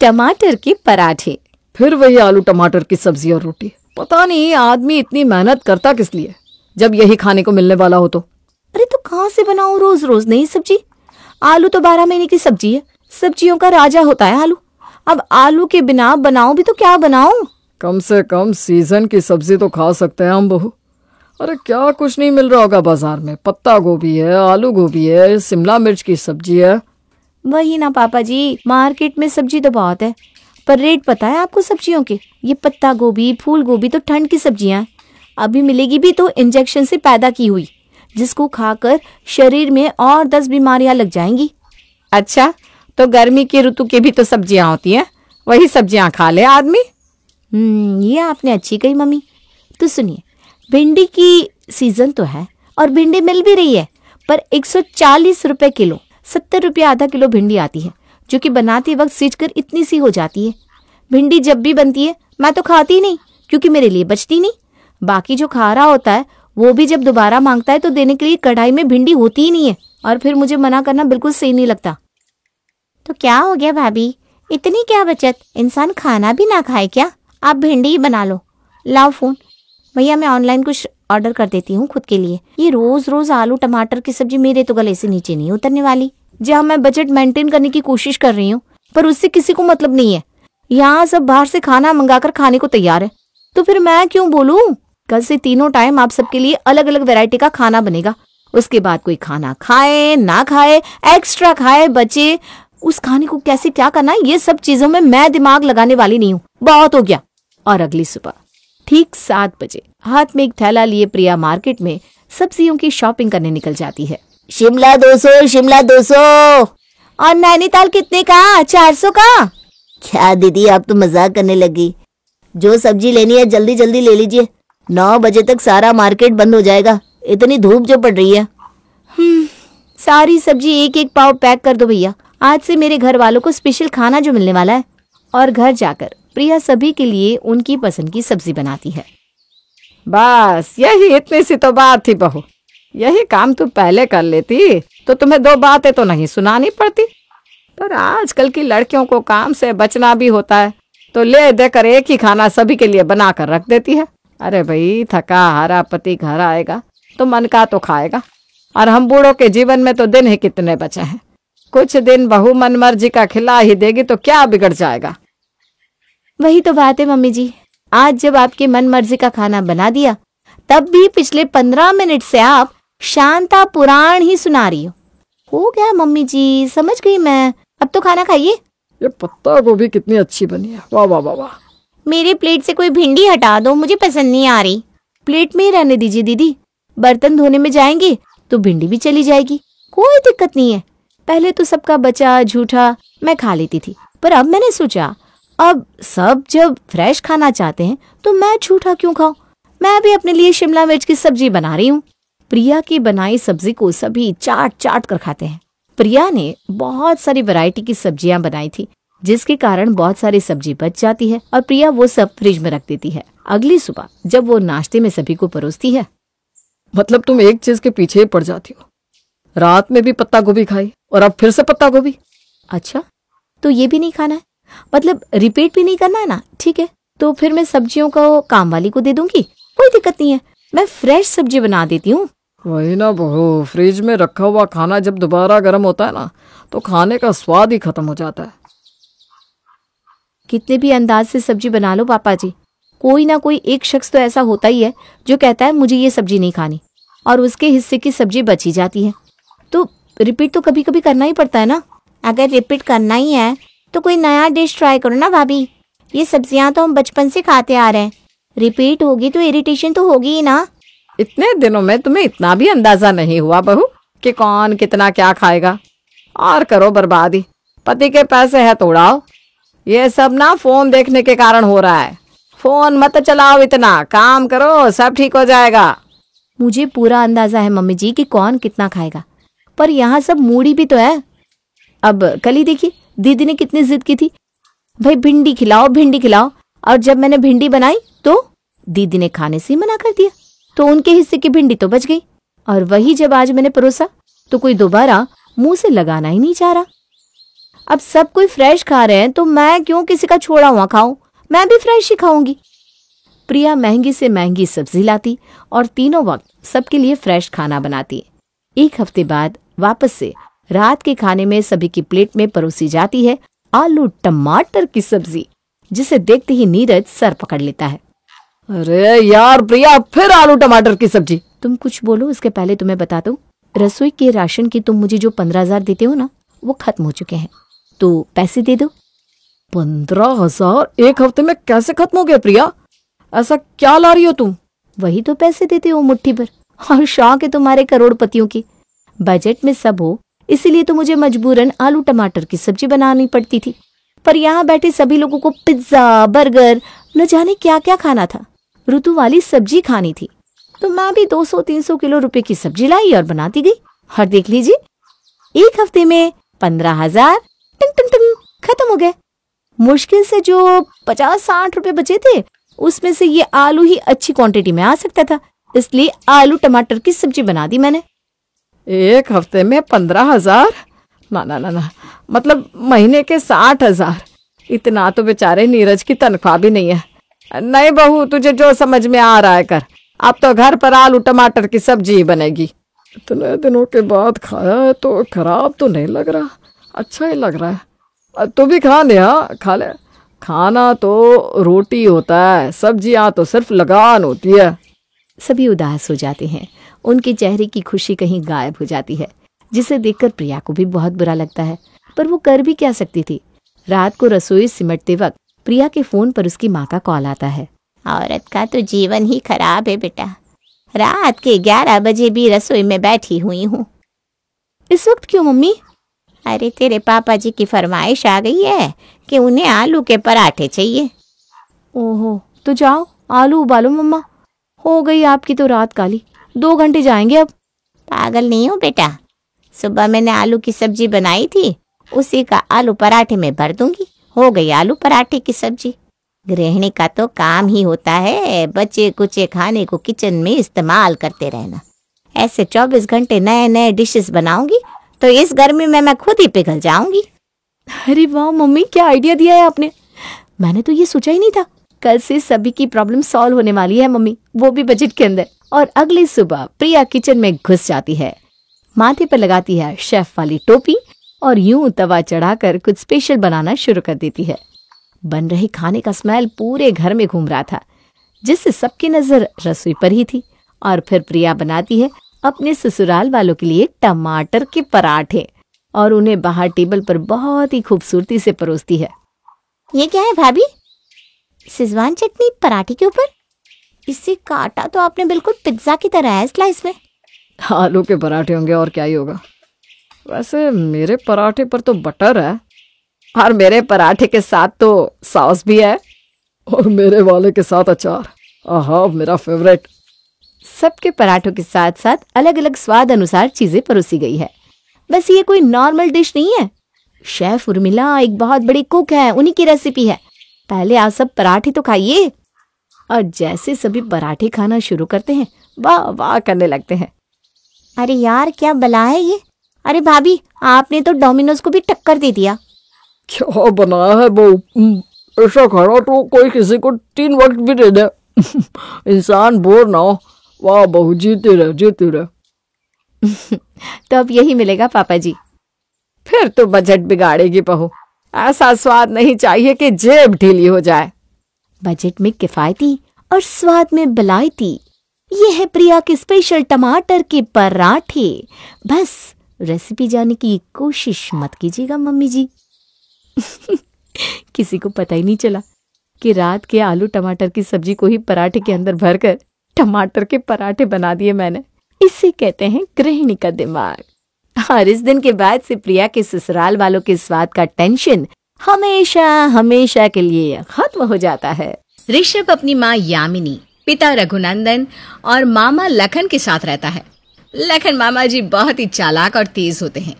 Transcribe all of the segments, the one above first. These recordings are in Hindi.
टमाटर के पराठे फिर वही आलू टमाटर की सब्जी और रोटी पता नहीं आदमी इतनी मेहनत करता किस लिए जब यही खाने को मिलने वाला हो तो अरे तो कहाँ से बनाओ रोज रोज नई सब्जी आलू तो बारह महीने की सब्जी है सब्जियों का राजा होता है आलू अब आलू के बिना बनाओ भी तो क्या बनाओ कम से कम सीजन की सब्जी तो खा सकते हैं हम बहू अरे क्या कुछ नहीं मिल रहा होगा बाजार में पत्ता गोभी है आलू गोभी है शिमला मिर्च की सब्जी है वही ना पापा जी मार्केट में सब्जी तो बहुत है पर रेट पता है आपको सब्जियों के ये पत्ता गोभी फूल गोभी तो ठंड की सब्जियां अभी मिलेगी भी तो इंजेक्शन से पैदा की हुई जिसको खाकर शरीर में और दस बीमारियां लग जाएंगी अच्छा तो गर्मी की ऋतु की भी तो सब्जियां होती हैं वही सब्जियां खा ले आदमी हम्म, ये आपने अच्छी कही मम्मी तो सुनिए भिंडी की सीजन तो है और भिंडी मिल भी रही है पर 140 रुपए किलो सत्तर रुपया आधा किलो भिंडी आती है जो कि बनाते वक्त सींच कर इतनी सी हो जाती है भिंडी जब भी बनती है मैं तो खाती ही नहीं क्योंकि मेरे लिए बचती नहीं बाकी जो खा रहा होता है वो भी जब दोबारा मांगता है तो देने के लिए कढ़ाई में भिंडी होती ही नहीं है और फिर मुझे मना करना बिल्कुल सही नहीं लगता तो क्या हो गया भाभी इतनी क्या बचत इंसान खाना भी ना खाए क्या आप भिंडी ही बना लो लाओ फोन भैया मैं ऑनलाइन कुछ ऑर्डर कर देती हूँ खुद के लिए ये रोज रोज आलू टमाटर की सब्जी मेरे तो गले से नीचे नहीं उतरने वाली जहाँ मैं बजट मेंटेन करने की कोशिश कर रही हूँ पर उससे किसी को मतलब नहीं है यहाँ सब बाहर से खाना मंगाकर खाने को तैयार है तो फिर मैं क्यों बोलू कल से तीनों टाइम आप सबके लिए अलग अलग वेराइटी का खाना बनेगा उसके बाद कोई खाना खाए ना खाए एक्स्ट्रा खाए बचे उस खाने को कैसे क्या करना ये सब चीजों में मैं दिमाग लगाने वाली नहीं हूँ बहुत हो गया और अगली सुबह ठीक सात बजे हाथ में एक थैला लिए प्रिया मार्केट में सब्जियों की शॉपिंग करने निकल जाती है शिमला दो सौ शिमला दो सौ और नैनीताल कितने का चार सौ का क्या दीदी आप तो मजाक करने लगी जो सब्जी लेनी है जल्दी जल्दी ले लीजिए नौ बजे तक सारा मार्केट बंद हो जाएगा इतनी धूप जो पड़ रही है हम्म, सारी सब्जी एक एक पाव पैक कर दो भैया आज से मेरे घर वालों को स्पेशल खाना जो मिलने वाला है और घर जाकर प्रिया सभी के लिए उनकी पसंद की सब्जी बनाती है बस यही इतने से तो बात थी बहू यही काम तू पहले कर लेती तो तुम्हें दो बातें तो नहीं सुनानी पड़ती पर आजकल की लड़कियों को काम से बचना भी होता है तो ले देकर एक ही खाना सभी के लिए बना कर रख देती है अरे भाई थका हारा पति घर आएगा तो मन का तो खाएगा और हम बूढ़ों के जीवन में तो दिन ही कितने बचे हैं कुछ दिन बहु मन मर्जी का खिला ही देगी तो क्या बिगड़ जाएगा वही तो बात है मम्मी जी आज जब आपकी मन मर्जी का खाना बना दिया तब भी पिछले पंद्रह मिनट से आप शांता पुराण ही सुना रही हो हो गया मम्मी जी समझ गई मैं अब तो खाना खाइए ये पत्ता गोभी कितनी अच्छी बनी है वाह वाह वाह वाह मेरे प्लेट से कोई भिंडी हटा दो मुझे पसंद नहीं आ रही प्लेट में ही रहने दीजिए दीदी बर्तन धोने में जाएंगे तो भिंडी भी चली जाएगी कोई दिक्कत नहीं है पहले तो सबका बचा झूठा मैं खा लेती थी पर अब मैंने सोचा अब सब जब फ्रेश खाना चाहते हैं तो मैं झूठा क्यों खाऊं मैं अभी अपने लिए शिमला मिर्च की सब्जी बना रही हूँ प्रिया की बनाई सब्जी को सभी चाट चाट कर खाते हैं प्रिया ने बहुत सारी वैरायटी की सब्जियां बनाई थी जिसके कारण बहुत सारी सब्जी बच जाती है और प्रिया वो सब फ्रिज में रख देती है अगली सुबह जब वो नाश्ते में सभी को परोसती है मतलब तुम एक चीज के पीछे पड़ जाती हो रात में भी पत्ता गोभी खाई और अब फिर से पत्ता गोभी अच्छा तो ये भी नहीं खाना है मतलब रिपीट भी नहीं करना है ना ठीक है तो फिर मैं सब्जियों का काम वाली को दे दूंगी कोई दिक्कत नहीं है मैं फ्रेश सब्जी बना देती हूँ वही ना बहू फ्रिज में रखा हुआ खाना जब दोबारा गर्म होता है ना तो खाने का स्वाद ही खत्म हो जाता है कितने भी अंदाज से सब्जी बना लो पापा जी कोई ना कोई एक शख्स तो ऐसा होता ही है जो कहता है मुझे ये सब्जी नहीं खानी और उसके हिस्से की सब्जी बची जाती है तो रिपीट तो कभी कभी करना ही पड़ता है ना अगर रिपीट करना ही है तो कोई नया डिश ट्राई करो ना भाभी ये सब्जियाँ तो हम बचपन से खाते आ रहे हैं रिपीट होगी तो इरिटेशन तो होगी ही ना इतने दिनों में तुम्हें इतना भी अंदाजा नहीं हुआ बहू कि कौन कितना क्या खाएगा और करो बर्बादी पति के पैसे है तो उड़ाओ ये सब ना फोन देखने के कारण हो रहा है फोन मत चलाओ इतना काम करो सब ठीक हो जाएगा मुझे पूरा अंदाजा है मम्मी जी कि कौन कितना खाएगा पर यहाँ सब मूड़ी भी तो है अब कल ही देखिए दीदी ने कितनी जिद की थी भाई भिंडी खिलाओ भिंडी खिलाओ और जब मैंने भिंडी बनाई तो दीदी ने खाने से ही मना कर दिया तो उनके हिस्से की भिंडी तो बच गई और वही जब आज मैंने परोसा तो कोई दोबारा मुंह से लगाना ही नहीं चाह रहा अब सब कोई फ्रेश खा रहे हैं तो मैं क्यों किसी का छोड़ा हुआ खाऊं मैं भी फ्रेश ही खाऊंगी प्रिया महंगी से महंगी सब्जी लाती और तीनों वक्त सबके लिए फ्रेश खाना बनाती एक हफ्ते बाद वापस से रात के खाने में सभी की प्लेट में परोसी जाती है आलू टमाटर की सब्जी जिसे देखते ही नीरज सर पकड़ लेता है अरे यार प्रिया फिर आलू टमाटर की सब्जी तुम कुछ बोलो उसके पहले तुम्हें बता दो रसोई के राशन की तुम मुझे जो पंद्रह हजार देते हो ना वो खत्म हो चुके हैं तो पैसे दे दो पंद्रह हजार एक हफ्ते में कैसे खत्म हो गया प्रिया ऐसा क्या ला रही हो तुम वही तो पैसे देते हो मुट्ठी पर और शौक है तुम्हारे करोड़पतियों की बजट में सब हो इसीलिए तो मुझे मजबूरन आलू टमाटर की सब्जी बनानी पड़ती थी पर यहाँ बैठे सभी लोगों को पिज्जा बर्गर न जाने क्या क्या खाना था ऋतु वाली सब्जी खानी थी तो मैं भी 200-300 किलो रुपए की सब्जी लाई और बनाती गई और देख लीजिए एक हफ्ते में पंद्रह हजार टिंग टिंग टिंग खत्म हो गए मुश्किल से जो पचास साठ रुपए बचे थे उसमें से ये आलू ही अच्छी क्वांटिटी में आ सकता था इसलिए आलू टमाटर की सब्जी बना दी मैंने एक हफ्ते में पंद्रह हजार ना ना ना ना मतलब महीने के साठ हजार इतना तो बेचारे नीरज की तनख्वाह भी नहीं है नहीं बहू तुझे जो समझ में आ रहा है कर अब तो घर पर आलू टमाटर की सब्जी ही बनेगी इतने दिनों के बाद खाया है तो खराब तो नहीं लग रहा अच्छा ही लग रहा है तू भी खा हाँ खा ले खाना तो रोटी होता है सब्जियाँ तो सिर्फ लगान होती है सभी उदास हो जाते हैं उनके चेहरे की खुशी कहीं गायब हो जाती है जिसे देखकर प्रिया को भी बहुत बुरा लगता है पर वो कर भी क्या सकती थी रात को रसोई सिमटते वक्त प्रिया के फ़ोन पर उसकी माँ का कॉल आता है औरत का तो जीवन ही खराब है बेटा रात के ग्यारह बजे भी रसोई में बैठी हुई हूँ इस वक्त क्यों मम्मी अरे तेरे पापा जी की फरमाइश आ गई है कि उन्हें आलू के पराठे चाहिए ओहो तो जाओ आलू उबालो मम्मा हो गई आपकी तो रात काली दो घंटे जाएंगे अब पागल नहीं हो बेटा सुबह मैंने आलू की सब्जी बनाई थी उसी का आलू पराठे में भर दूंगी हो गई आलू पराठे की सब्जी गृहिणी का तो काम ही होता है बचे कुचे खाने को किचन में इस्तेमाल करते रहना ऐसे 24 घंटे नए नए डिशेस बनाऊंगी तो इस गर्मी में मैं खुद ही पिघल जाऊंगी अरे वाह मम्मी क्या आइडिया दिया है आपने मैंने तो ये सोचा ही नहीं था कल से सभी की प्रॉब्लम सॉल्व होने वाली है मम्मी वो भी बजट के अंदर और अगली सुबह प्रिया किचन में घुस जाती है माथे पर लगाती है शेफ वाली टोपी और यूं तवा चढ़ाकर कुछ स्पेशल बनाना शुरू कर देती है बन रहे खाने का स्मेल पूरे घर में घूम रहा था जिससे सबकी नजर रसोई पर ही थी और फिर प्रिया बनाती है अपने ससुराल वालों के लिए टमाटर के पराठे और उन्हें बाहर टेबल पर बहुत ही खूबसूरती से परोसती है ये क्या है भाभी सिजवान चटनी पराठे के ऊपर इससे काटा तो आपने बिल्कुल पिज्जा की तरह है स्लाइस में आलू के पराठे होंगे और क्या ही होगा वैसे मेरे पराठे पर तो बटर है और मेरे पराठे के साथ तो सॉस भी है और मेरे वाले के साथ अचार आहा मेरा फेवरेट सबके पराठों के साथ साथ अलग अलग स्वाद अनुसार चीजें परोसी गई है बस ये कोई नॉर्मल डिश नहीं है शेफ उर्मिला एक बहुत बड़ी कुक है उन्हीं की रेसिपी है पहले आप सब पराठे तो खाइए और जैसे सभी पराठे खाना शुरू करते हैं वाह वाह करने लगते हैं अरे यार क्या बला है ये अरे भाभी आपने तो डोमिनोज को भी टक्कर दे दिया क्या बनाया है वो हम्म, ऐसा खाना तो कोई किसी को तीन वक्त भी दे दे इंसान बोर ना हो वाह बहू जीते रहे जीते रहे तो अब यही मिलेगा पापा जी फिर तो बजट बिगाड़ेगी बहू ऐसा स्वाद नहीं चाहिए कि जेब ढीली हो जाए बजट में किफायती और स्वाद में बलायती ये है प्रिया के स्पेशल टमाटर के पराठे बस रेसिपी जाने की कोशिश मत कीजिएगा मम्मी जी किसी को पता ही नहीं चला कि रात के आलू टमाटर की सब्जी को ही पराठे के अंदर भरकर टमाटर के पराठे बना दिए मैंने इसे कहते हैं गृहिणी का दिमाग और इस दिन के बाद से प्रिया के ससुराल वालों के स्वाद का टेंशन हमेशा हमेशा के लिए खत्म हो जाता है ऋषभ अपनी माँ यामिनी पिता रघुनंदन और मामा लखन के साथ रहता है लखन मामा जी बहुत ही चालाक और तेज होते हैं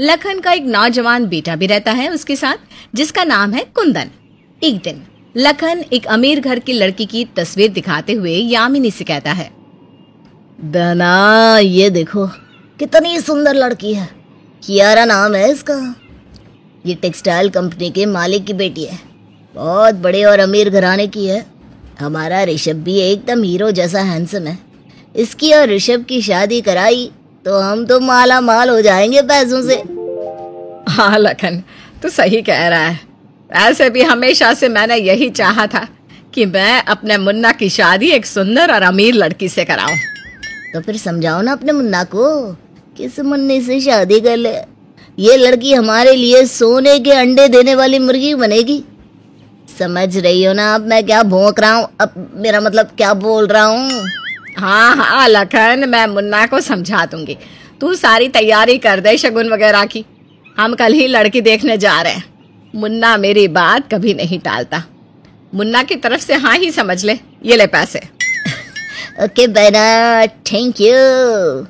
लखन का एक नौजवान बेटा भी रहता है उसके साथ जिसका नाम है कुंदन एक दिन लखन एक अमीर घर की लड़की की तस्वीर दिखाते हुए यामिनी से कहता है बहना ये देखो कितनी सुंदर लड़की है कियारा नाम है इसका ये टेक्सटाइल कंपनी के मालिक की बेटी है बहुत बड़े और अमीर घराने की है हमारा ऋषभ भी एकदम हीरो जैसा हैंडसम है इसकी और ऋषभ की शादी कराई तो हम तो माला माल हो जाएंगे पैसों से हाँ लखन तू सही कह रहा है ऐसे भी हमेशा से मैंने यही चाहा था कि मैं अपने मुन्ना की शादी एक सुंदर और अमीर लड़की से कराऊं। तो फिर समझाओ ना अपने मुन्ना को किस मुन्नी से शादी कर ले ये लड़की हमारे लिए सोने के अंडे देने वाली मुर्गी बनेगी समझ रही हो ना अब मैं क्या भोंक रहा हूँ अब मेरा मतलब क्या बोल रहा हूँ हाँ हाँ लखन मैं मुन्ना को समझा दूंगी तू सारी तैयारी कर दे शगुन वगैरह की हम कल ही लड़की देखने जा रहे हैं मुन्ना मेरी बात कभी नहीं टालता मुन्ना की तरफ से हाँ ही समझ ले ये ले पैसे ओके बना थैंक यू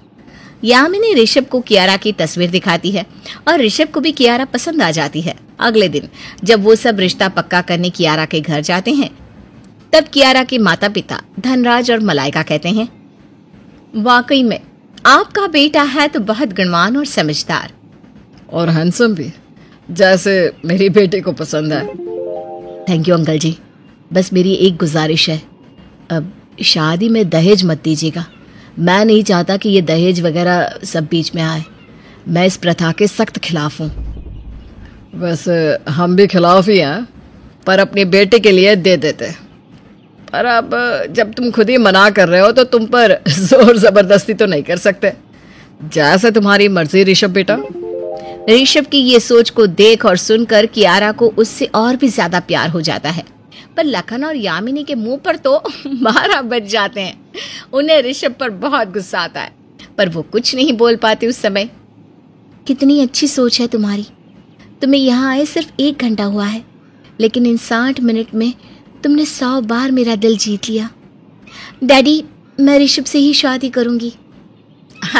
यामिनी ऋषभ को कियारा की तस्वीर दिखाती है और ऋषभ को भी कियारा पसंद आ जाती है अगले दिन जब वो सब रिश्ता पक्का करने कियारा के घर जाते हैं तब कियारा के माता पिता धनराज और मलाइका कहते हैं वाकई में आपका बेटा है तो बहुत गुणवान और समझदार और हैंडसम भी जैसे मेरी बेटी को पसंद है थैंक यू अंकल जी बस मेरी एक गुजारिश है अब शादी में दहेज मत दीजिएगा मैं नहीं चाहता कि ये दहेज वगैरह सब बीच में आए मैं इस प्रथा के सख्त खिलाफ हूँ वैसे हम भी खिलाफ ही हैं पर अपने बेटे के लिए दे देते और अब जब तुम खुद ही मना कर रहे हो तो तुम पर जोर ज़बरदस्ती तो नहीं कर सकते जैसा तुम्हारी मर्जी ऋषभ बेटा ऋषभ की ये सोच को देख और सुनकर कियारा को उससे और भी ज्यादा प्यार हो जाता है पर लखन और यामिनी के मुंह पर तो बारह बज जाते हैं उन्हें ऋषभ पर बहुत गुस्सा आता है पर वो कुछ नहीं बोल पाती उस समय कितनी अच्छी सोच है तुम्हारी तुम्हें यहाँ आए सिर्फ एक घंटा हुआ है लेकिन इन साठ मिनट में तुमने सौ बार मेरा दिल जीत लिया डैडी मैं ऋषभ से ही शादी करूंगी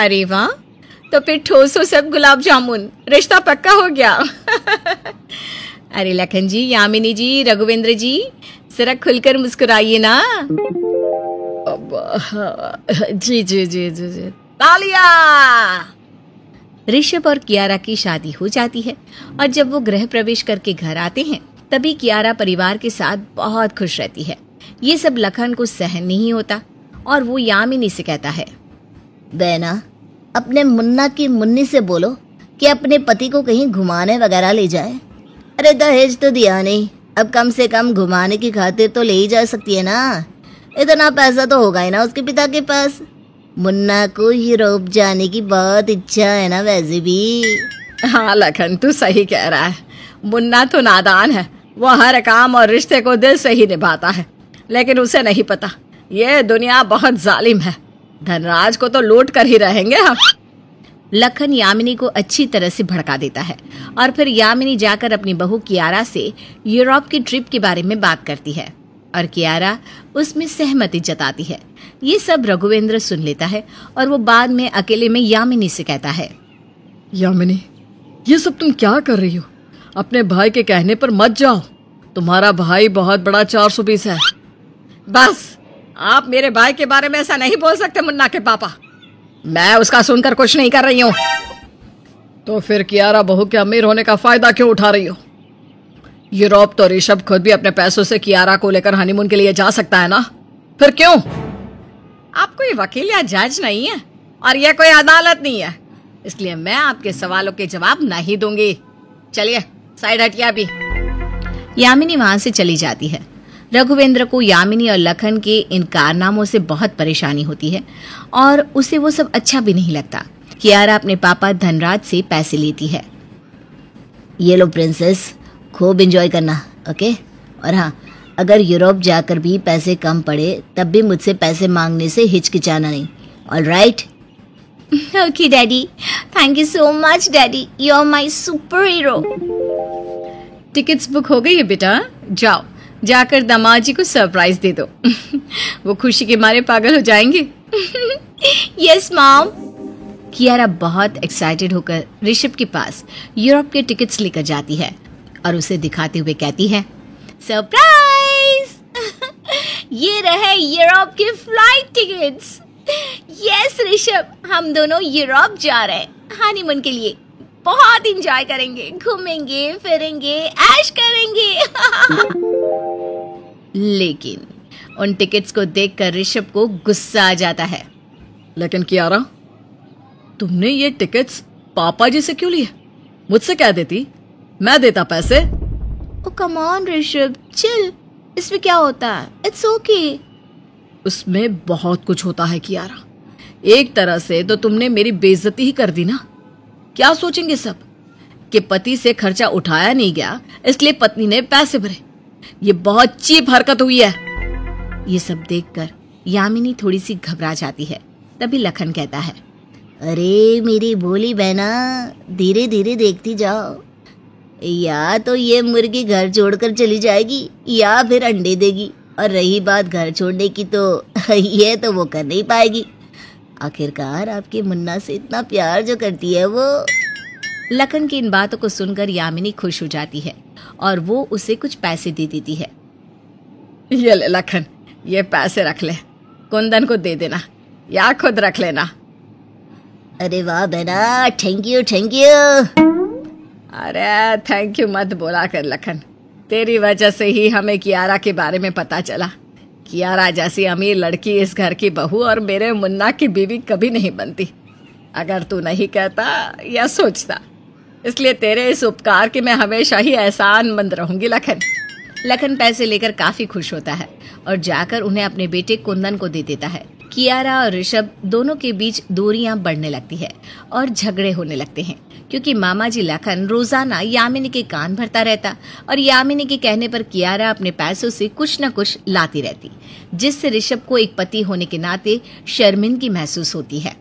अरे वाह तो फिर ठोसो सब गुलाब जामुन रिश्ता पक्का हो गया अरे लखन जी यामिनी जी रघुवेंद्र जी जरा खुलकर मुस्कुराइए ना हाँ, जी जी जी जी जी तालिया ऋषभ और कियारा की शादी हो जाती है और जब वो गृह प्रवेश करके घर आते हैं तभी कियारा परिवार के साथ बहुत खुश रहती है ये सब लखन को सहन नहीं होता और वो यामिनी से कहता है बहना अपने मुन्ना की मुन्नी से बोलो कि अपने पति को कहीं घुमाने वगैरह ले जाए अरे दहेज तो दिया नहीं अब कम से कम घुमाने की खातिर तो ले ही जा सकती है ना इतना पैसा तो होगा ही ना उसके पिता के पास मुन्ना को यूरोप जाने की बहुत इच्छा है ना वैसे भी हाँ लखन तू सही कह रहा है मुन्ना तो नादान है वो हर काम और रिश्ते को दिल से ही निभाता है लेकिन उसे नहीं पता ये दुनिया बहुत जालिम है धनराज को तो लूट कर ही रहेंगे हम लखन यामिनी को अच्छी तरह से भड़का देता है और फिर यामिनी जाकर अपनी बहू कियारा से यूरोप की ट्रिप के बारे में बात करती है और कियारा उसमें सहमति जताती है ये सब रघुवेंद्र सुन लेता है और वो बाद में अकेले में यामिनी से कहता है यामिनी ये सब तुम क्या कर रही हो अपने भाई के कहने पर मत जाओ तुम्हारा भाई बहुत बड़ा चार सौ बीस है बस आप मेरे भाई के बारे में ऐसा नहीं बोल सकते मुन्ना के पापा मैं उसका सुनकर कुछ नहीं कर रही हूँ तो फिर कियारा बहू के अमीर होने का फायदा क्यों उठा रही हो यूरोप तो ऋषभ खुद भी अपने पैसों से कियारा को लेकर हनीमून के लिए जा सकता है ना फिर क्यों आप कोई वकील या जज नहीं है और यह कोई अदालत नहीं है इसलिए मैं आपके सवालों के जवाब नहीं दूंगी चलिए साइड हटिया भी यामिनी वहां से चली जाती है रघुवेंद्र को यामिनी और लखन के इन कारनामों से बहुत परेशानी होती है और उसे वो सब अच्छा भी नहीं लगता कियारा अपने पापा धनराज से पैसे लेती है ये लो प्रिंसेस खूब एंजॉय करना ओके और हाँ अगर यूरोप जाकर भी पैसे कम पड़े तब भी मुझसे पैसे मांगने से हिचकिचाना नहीं all right okay daddy thank you so much daddy you are my superhero tickets book हो गई है बेटा जाओ जाकर दामाद जी को सरप्राइज दे दो वो खुशी के मारे पागल हो जाएंगे यस माम कियारा बहुत एक्साइटेड होकर ऋषभ के पास यूरोप के टिकट्स लेकर जाती है और उसे दिखाते हुए कहती है सरप्राइज ये रहे यूरोप के फ्लाइट टिकट्स यस ऋषभ हम दोनों यूरोप जा रहे हैं हनीमून के लिए बहुत इंजॉय करेंगे घूमेंगे फिरेंगे ऐश करेंगे लेकिन उन टिकट्स को देखकर ऋषभ को गुस्सा आ जाता है लेकिन कियारा तुमने ये टिकट्स पापा जी से क्यों लिए मुझसे क्या देती मैं देता पैसे oh come on Rishabh chill इसमें क्या होता है इट्स ओके उसमें बहुत कुछ होता है कियारा एक तरह से तो तुमने मेरी बेइज्जती ही कर दी ना क्या सोचेंगे सब कि पति से खर्चा उठाया नहीं गया इसलिए पत्नी ने पैसे भरे ये बहुत चीप हरकत हुई है ये सब देखकर यामिनी थोड़ी सी घबरा जाती है तभी लखन कहता है अरे मेरी भोली बहना धीरे धीरे देखती जाओ या तो ये मुर्गी घर छोड़कर चली जाएगी या फिर अंडे देगी और रही बात घर छोड़ने की तो यह तो वो कर नहीं पाएगी आखिरकार आपके मुन्ना से इतना प्यार जो करती है वो लखन की इन बातों को सुनकर यामिनी खुश हो जाती है और वो उसे कुछ पैसे दे देती है ये ले लखन ये पैसे रख ले कुंदन को दे देना या खुद रख लेना अरे वाह बेना थैंक यू थैंक यू अरे थैंक यू मत बोला कर लखन तेरी वजह से ही हमें कियारा के बारे में पता चला कियारा जैसी अमीर लड़की इस घर की बहू और मेरे मुन्ना की बीवी कभी नहीं बनती अगर तू नहीं कहता या सोचता इसलिए तेरे इस उपकार की मैं हमेशा ही एहसान मंद रहूंगी लखन लखन पैसे लेकर काफी खुश होता है और जाकर उन्हें अपने बेटे कुंदन को दे देता है कियारा और ऋषभ दोनों के बीच दूरियां बढ़ने लगती है और झगड़े होने लगते हैं क्योंकि मामा जी लखन रोजाना यामिनी के कान भरता रहता और यामिनी के कहने पर कियारा अपने पैसों से कुछ न कुछ लाती रहती जिससे ऋषभ को एक पति होने के नाते शर्मिंदगी महसूस होती है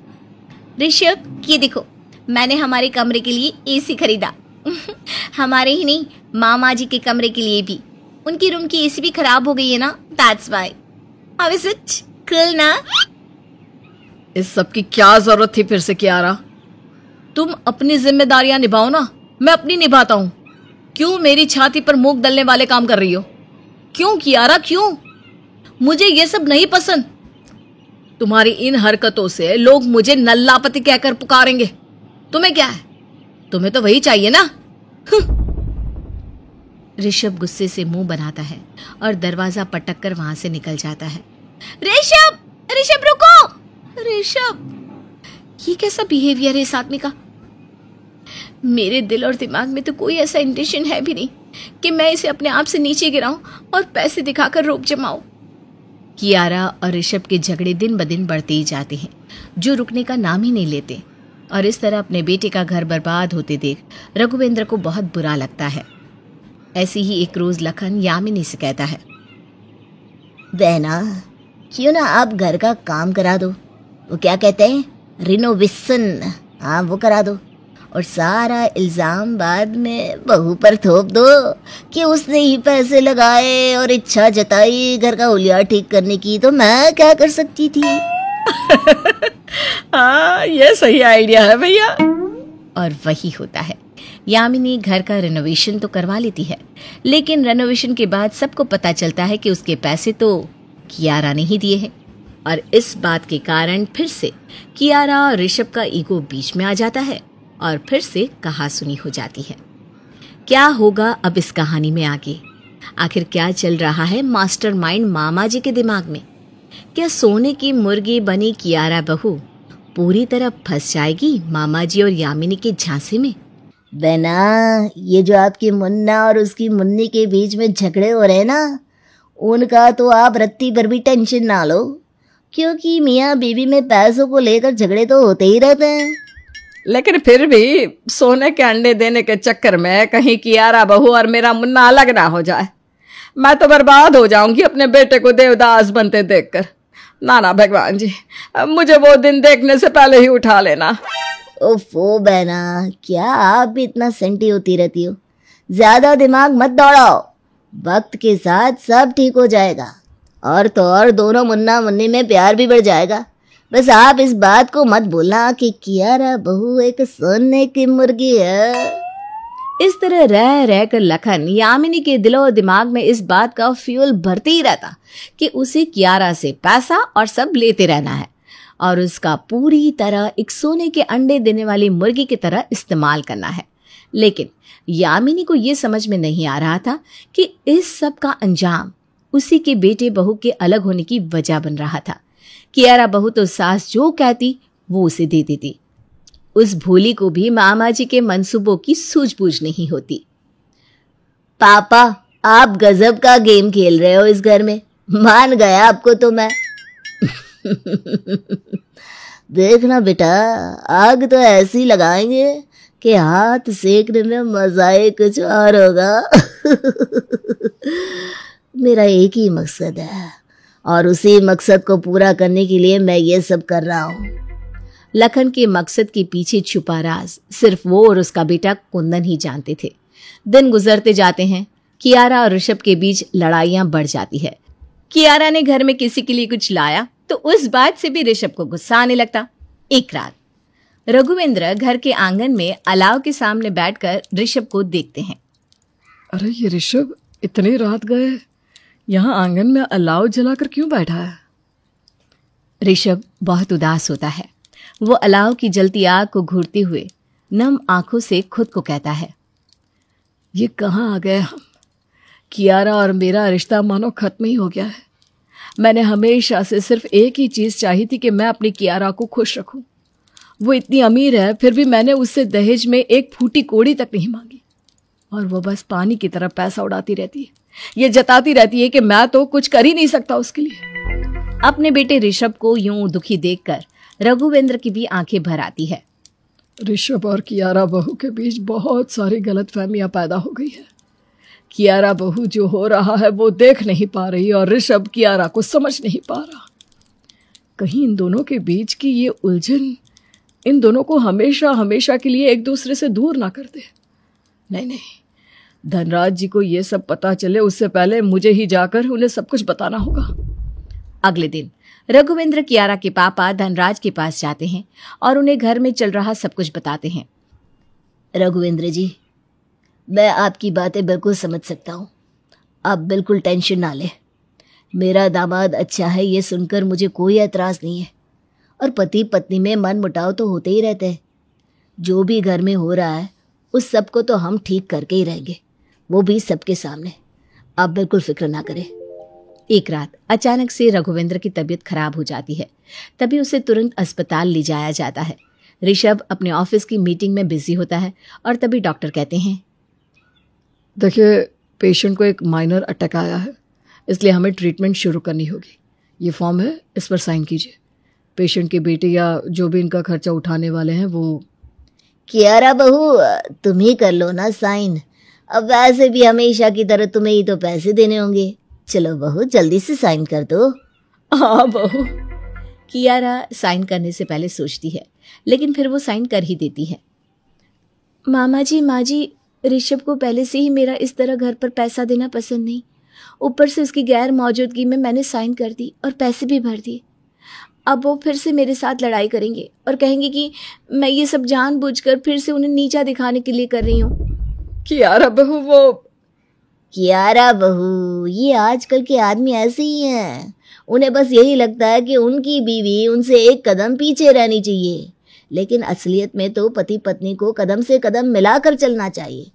ऋषभ ये देखो मैंने हमारे कमरे के लिए एसी खरीदा हमारे ही नहीं मामा जी के कमरे के लिए भी उनकी रूम की एसी भी खराब हो गई है ना दैट्स वाई अब इज इट कूल ना इस सब की क्या जरूरत थी फिर से कियारा तुम अपनी जिम्मेदारियां निभाओ ना मैं अपनी निभाता हूँ क्यों मेरी छाती पर मूक दलने वाले काम कर रही हो क्यों कियारा क्यों मुझे ये सब नहीं पसंद तुम्हारी इन हरकतों से लोग मुझे नल्लापति कहकर पुकारेंगे तुम्हें क्या है तुम्हें तो वही चाहिए ना हम्म। ऋषभ गुस्से से मुंह बनाता है और दरवाजा पटक कर वहां से निकल जाता है ऋषभ ऋषभ रुको ऋषभ ये कैसा बिहेवियर है इस आदमी का मेरे दिल और दिमाग में तो कोई ऐसा इंटेंशन है भी नहीं कि मैं इसे अपने आप से नीचे गिराऊं और पैसे दिखाकर रोक जमाऊं कियारा और ऋषभ के झगड़े दिन ब दिन बढ़ते ही जाते हैं जो रुकने का नाम ही नहीं लेते और इस तरह अपने बेटे का घर बर्बाद होते देख रघुवेंद्र को बहुत बुरा लगता है ऐसे ही एक रोज लखन यामिनी से कहता है बहना क्यों ना आप घर का काम करा दो वो क्या कहते हैं रिनोवेशन हाँ वो करा दो और सारा इल्ज़ाम बाद में बहू पर थोप दो कि उसने ही पैसे लगाए और इच्छा जताई घर का उलिया ठीक करने की तो मैं क्या कर सकती थी हाँ ये सही आइडिया है भैया और वही होता है यामिनी घर का रेनोवेशन तो करवा लेती है लेकिन रेनोवेशन के बाद सबको पता चलता है कि उसके पैसे तो कियारा ने ही दिए हैं और इस बात के कारण फिर से कियारा और ऋषभ का ईगो बीच में आ जाता है और फिर से कहा सुनी हो जाती है क्या होगा अब इस कहानी में आगे आखिर क्या चल रहा है मास्टर माइंड मामा जी के दिमाग में क्या सोने की मुर्गी बनी कियारा बहू पूरी तरह फंस जाएगी मामा जी और यामिनी के झांसे में बहना ये जो आपकी मुन्ना और उसकी मुन्नी के बीच में झगड़े हो रहे ना उनका तो आप रत्ती पर भी टेंशन ना लो क्योंकि मियाँ बीवी में पैसों को लेकर झगड़े तो होते ही रहते हैं लेकिन फिर भी सोने के अंडे देने के चक्कर में कहीं कियारा बहू और मेरा मुन्ना अलग ना हो जाए मैं तो बर्बाद हो जाऊंगी अपने बेटे को देवदास बनते देखकर ना ना भगवान जी मुझे वो दिन देखने से पहले ही उठा लेना ओफो बहना क्या आप भी इतना सेंटी होती रहती हो ज्यादा दिमाग मत दौड़ाओ वक्त के साथ सब ठीक हो जाएगा और तो और दोनों मुन्ना मुन्नी में प्यार भी बढ़ जाएगा बस आप इस बात को मत बोलना कि कियारा बहू एक सोने की मुर्गी है इस तरह रह रहकर लखन यामिनी के दिलो और दिमाग में इस बात का फ्यूल भरते ही रहता कि उसे कियारा से पैसा और सब लेते रहना है और उसका पूरी तरह एक सोने के अंडे देने वाली मुर्गी की तरह इस्तेमाल करना है लेकिन यामिनी को यह समझ में नहीं आ रहा था कि इस सब का अंजाम उसी के बेटे बहू के अलग होने की वजह बन रहा था कियारा बहु तो सास जो कहती वो उसे दे देती उस भोली को भी मामा जी के मनसूबों की सूझबूझ नहीं होती पापा आप गजब का गेम खेल रहे हो इस घर में मान गया आपको तो मैं देखना बेटा आग तो ऐसी लगाएंगे कि हाथ सेकने में मजा ही कुछ और होगा मेरा एक ही मकसद है और उसी मकसद को पूरा करने के लिए मैं ये सब कर रहा हूँ लखन के मकसद के पीछे छुपा राज सिर्फ वो और उसका बेटा कुंदन ही जानते थे दिन गुजरते जाते हैं कियारा और ऋषभ के बीच लड़ाइयाँ बढ़ जाती है कियारा ने घर में किसी के लिए कुछ लाया तो उस बात से भी ऋषभ को गुस्सा आने लगता एक रात रघुवेंद्र घर के आंगन में अलाव के सामने बैठकर ऋषभ को देखते हैं अरे ये ऋषभ इतनी रात गए यहाँ आंगन में अलाव जलाकर क्यों बैठा है ऋषभ बहुत उदास होता है वो अलाव की जलती आग को घूरते हुए नम आंखों से खुद को कहता है ये कहाँ आ गए हम कियारा और मेरा रिश्ता मानो खत्म ही हो गया है मैंने हमेशा से सिर्फ एक ही चीज़ चाही थी कि मैं अपनी कियारा को खुश रखूं। वो इतनी अमीर है फिर भी मैंने उससे दहेज में एक फूटी कोड़ी तक नहीं मांगी और वो बस पानी की तरह पैसा उड़ाती रहती है ये जताती रहती है कि मैं तो कुछ कर ही नहीं सकता उसके लिए अपने बेटे ऋषभ को यूं दुखी देखकर रघुवेंद्र की भी आंखें भर आती है ऋषभ और कियारा बहू के बीच बहुत सारी गलत फहमियाँ पैदा हो गई है कियारा बहू जो हो रहा है वो देख नहीं पा रही और ऋषभ कियारा को समझ नहीं पा रहा कहीं इन दोनों के बीच की ये उलझन इन दोनों को हमेशा हमेशा के लिए एक दूसरे से दूर ना कर दे नहीं नहीं धनराज जी को यह सब पता चले उससे पहले मुझे ही जाकर उन्हें सब कुछ बताना होगा अगले दिन रघुवेंद्र कियारा के पापा धनराज के पास जाते हैं और उन्हें घर में चल रहा सब कुछ बताते हैं रघुवेंद्र जी मैं आपकी बातें बिल्कुल समझ सकता हूँ आप बिल्कुल टेंशन ना लें मेरा दामाद अच्छा है ये सुनकर मुझे कोई एतराज़ नहीं है और पति पत्नी में मन मुटाव तो होते ही रहते हैं जो भी घर में हो रहा है उस सब को तो हम ठीक करके ही रहेंगे वो भी सबके सामने आप बिल्कुल फिक्र ना करें एक रात अचानक से रघुवेंद्र की तबीयत खराब हो जाती है तभी उसे तुरंत अस्पताल ले जाया जाता है ऋषभ अपने ऑफिस की मीटिंग में बिजी होता है और तभी डॉक्टर कहते हैं देखिए पेशेंट को एक माइनर अटैक आया है इसलिए हमें ट्रीटमेंट शुरू करनी होगी ये फॉर्म है इस पर साइन कीजिए पेशेंट के बेटे या जो भी इनका खर्चा उठाने वाले हैं वो क्यारा बहू तुम ही कर लो ना साइन अब वैसे भी हमेशा की तरह तुम्हें ही तो पैसे देने होंगे चलो बहू जल्दी से साइन कर दो हाँ बहू कियारा साइन करने से पहले सोचती है लेकिन फिर वो साइन कर ही देती है मामा जी माँ जी ऋषभ को पहले से ही मेरा इस तरह घर पर पैसा देना पसंद नहीं ऊपर से उसकी गैर मौजूदगी में मैंने साइन कर दी और पैसे भी भर दिए अब वो फिर से मेरे साथ लड़ाई करेंगे और कहेंगे कि मैं ये सब जानबूझकर फिर से उन्हें नीचा दिखाने के लिए कर रही हूँ कियारा बहू वो कियारा बहू ये आजकल के आदमी ऐसे ही हैं उन्हें बस यही लगता है कि उनकी बीवी उनसे एक कदम पीछे रहनी चाहिए लेकिन असलियत में तो पति पत्नी को कदम से कदम मिलाकर चलना चाहिए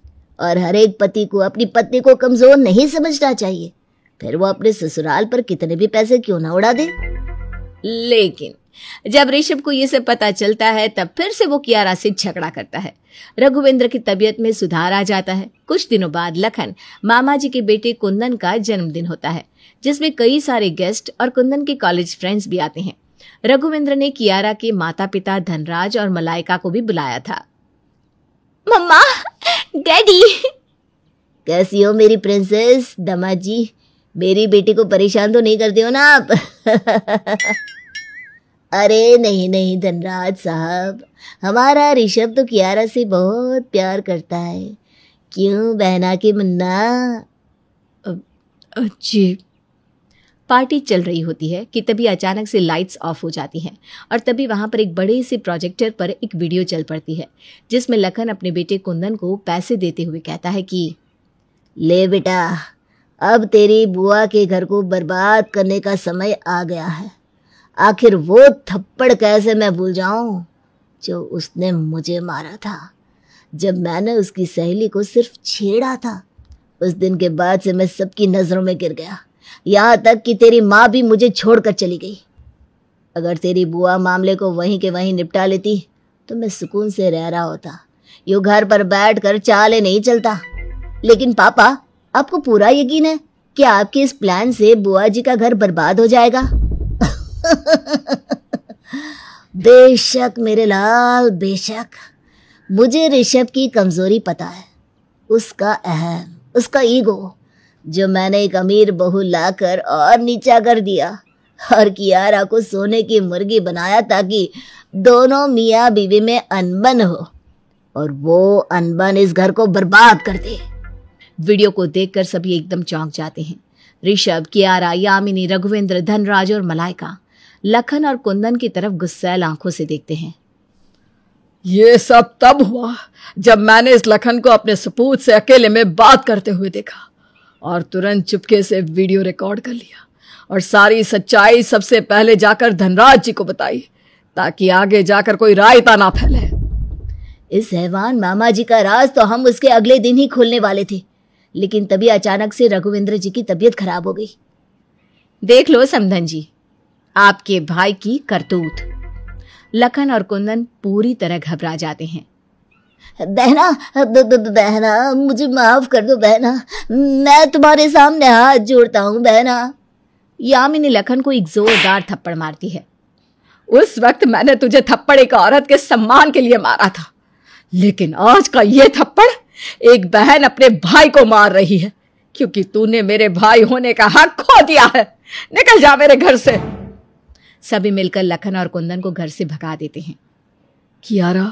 और हर एक पति को अपनी पत्नी को कमजोर नहीं समझना चाहिए फिर वो अपने ससुराल पर कितने भी पैसे क्यों ना उड़ा दे लेकिन जब ऋषभ को यह सब पता चलता है तब फिर से वो कियारा से झगड़ा करता है रघुवेंद्र की तबीयत में सुधार आ जाता है कुछ दिनों बाद लखन मामा जी के बेटे कुंदन का जन्मदिन होता है जिसमें कई सारे गेस्ट और कुंदन के कॉलेज फ्रेंड्स भी आते हैं रघुवेंद्र ने कियारा के माता पिता धनराज और मलाइका को भी बुलाया था मम्मा डैडी कैसी हो मेरी प्रिंसेस दमा जी मेरी बेटी को परेशान तो नहीं करते हो ना आप अरे नहीं नहीं धनराज साहब हमारा ऋषभ तो कियारा से बहुत प्यार करता है क्यों बहना के मुन्ना जी पार्टी चल रही होती है कि तभी अचानक से लाइट्स ऑफ हो जाती हैं और तभी वहाँ पर एक बड़े से प्रोजेक्टर पर एक वीडियो चल पड़ती है जिसमें लखन अपने बेटे कुंदन को पैसे देते हुए कहता है कि ले बेटा अब तेरी बुआ के घर को बर्बाद करने का समय आ गया है आखिर वो थप्पड़ कैसे मैं भूल जाऊं जो उसने मुझे मारा था जब मैंने उसकी सहेली को सिर्फ छेड़ा था उस दिन के बाद से मैं सबकी नज़रों में गिर गया यहाँ तक कि तेरी माँ भी मुझे छोड़कर चली गई अगर तेरी बुआ मामले को वहीं के वहीं निपटा लेती तो मैं सुकून से रह रहा होता यूँ घर पर बैठ कर चाले नहीं चलता लेकिन पापा आपको पूरा यकीन है कि आपके इस प्लान से बुआ जी का घर बर्बाद हो जाएगा बेशक मेरे लाल बेशक मुझे ऋषभ की कमजोरी पता है उसका अहम उसका ईगो जो मैंने एक अमीर बहू लाकर और नीचा कर दिया और कियारा को सोने की मुर्गी बनाया ताकि दोनों मियाँ बीवी में अनबन हो और वो अनबन इस घर को बर्बाद कर दे वीडियो को देखकर सभी एकदम चौंक जाते हैं ऋषभ कियारा यामिनी रघुवेंद्र धनराज और मलाइका लखन और कुंदन की तरफ गुस्सैल आंखों से देखते हैं ये सब तब हुआ जब मैंने इस लखन को अपने सपूत से अकेले में बात करते हुए देखा और तुरंत चुपके से वीडियो रिकॉर्ड कर लिया और सारी सच्चाई सबसे पहले जाकर धनराज जी को बताई ताकि आगे जाकर कोई रायता ना फैले इस हैवान मामा जी का राज तो हम उसके अगले दिन ही खोलने वाले थे लेकिन तभी अचानक से रघुवेंद्र जी की तबीयत खराब हो गई देख लो समधन जी आपके भाई की करतूत लखन और कुंदन पूरी तरह घबरा जाते हैं बहना बहना मुझे माफ कर दो बहना मैं तुम्हारे सामने हाथ जोड़ता हूँ बहना यामिनी लखन को एक जोरदार थप्पड़ मारती है उस वक्त मैंने तुझे थप्पड़ एक औरत के सम्मान के लिए मारा था लेकिन आज का ये थप्पड़ एक बहन अपने भाई को मार रही है क्योंकि तूने मेरे भाई होने का हक खो दिया है निकल जा मेरे घर से सभी मिलकर लखन और कुंदन को घर से भगा देते हैं Kiara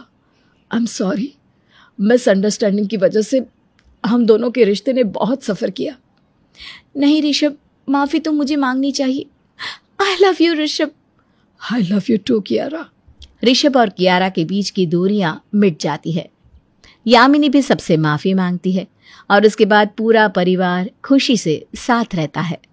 I am sorry misunderstanding की वजह से हम दोनों के रिश्ते ने बहुत सफ़र किया नहीं ऋषभ माफ़ी तो मुझे मांगनी चाहिए I love you Rishabh I love you too Kiara Rishabh और कियारा के बीच की दूरियां मिट जाती है यामिनी भी सबसे माफ़ी मांगती है और उसके बाद पूरा परिवार खुशी से साथ रहता है